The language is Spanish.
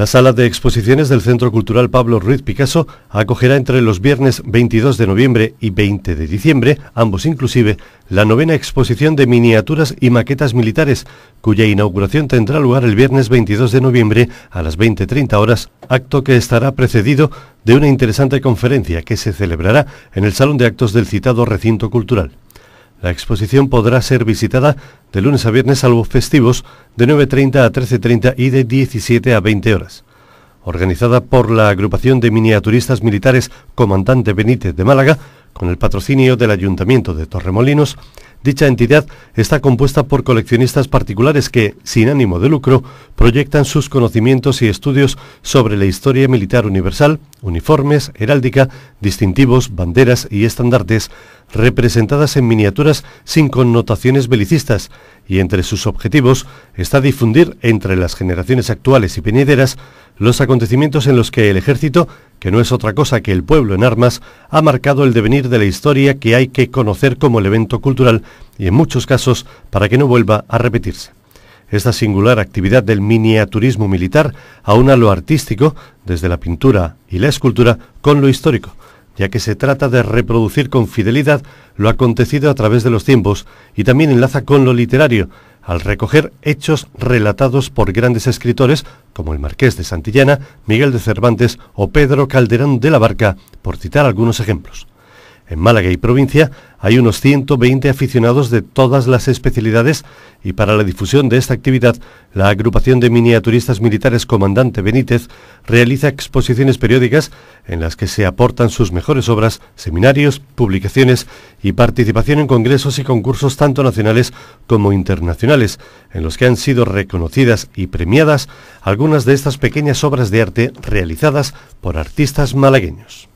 La sala de exposiciones del Centro Cultural Pablo Ruiz Picasso acogerá entre los viernes 22 de noviembre y 20 de diciembre, ambos inclusive, la novena exposición de miniaturas y maquetas militares, cuya inauguración tendrá lugar el viernes 22 de noviembre a las 20.30 horas, acto que estará precedido de una interesante conferencia que se celebrará en el Salón de Actos del citado recinto cultural. La exposición podrá ser visitada de lunes a viernes salvo festivos de 9.30 a 13.30 y de 17 a 20 horas. Organizada por la agrupación de miniaturistas militares Comandante Benítez de Málaga, con el patrocinio del Ayuntamiento de Torremolinos, dicha entidad está compuesta por coleccionistas particulares que, sin ánimo de lucro, proyectan sus conocimientos y estudios sobre la historia militar universal, uniformes, heráldica, distintivos, banderas y estandartes, representadas en miniaturas sin connotaciones belicistas, y entre sus objetivos está difundir entre las generaciones actuales y venideras los acontecimientos en los que el ejército que no es otra cosa que el pueblo en armas, ha marcado el devenir de la historia que hay que conocer como el evento cultural y en muchos casos para que no vuelva a repetirse. Esta singular actividad del miniaturismo militar aúna lo artístico, desde la pintura y la escultura, con lo histórico, ya que se trata de reproducir con fidelidad lo acontecido a través de los tiempos y también enlaza con lo literario, al recoger hechos relatados por grandes escritores como el Marqués de Santillana, Miguel de Cervantes o Pedro Calderón de la Barca, por citar algunos ejemplos. En Málaga y provincia hay unos 120 aficionados de todas las especialidades y para la difusión de esta actividad, la agrupación de miniaturistas militares Comandante Benítez realiza exposiciones periódicas en las que se aportan sus mejores obras, seminarios, publicaciones y participación en congresos y concursos tanto nacionales como internacionales, en los que han sido reconocidas y premiadas algunas de estas pequeñas obras de arte realizadas por artistas malagueños.